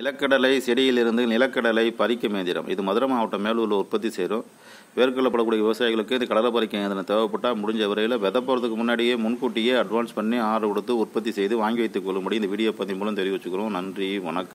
நிலக்கடலை செடியிலிருந்து நிலக்கடலை பறிக்கும் இயந்திரம் இது மதுரை மாவட்டம் மேலூரில் உற்பத்தி செய்கிறோம் வேர்க்கொள்ளப்படக்கூடிய விவசாயிகளுக்கு இந்த கடலை பறிக்கும் இயந்திரம் தேவைப்பட்டால் முடிஞ்ச வரையில் வித போகிறதுக்கு முன்னாடியே முன்கூட்டியே அட்வான்ஸ் பண்ணி ஆர்டர் கொடுத்து உற்பத்தி செய்து வாங்கி வைத்துக் கொள்ளும்படி இந்த வீடியோ பதிவு மூலம் தெரிவிச்சுக்கிறோம் நன்றி வணக்கம்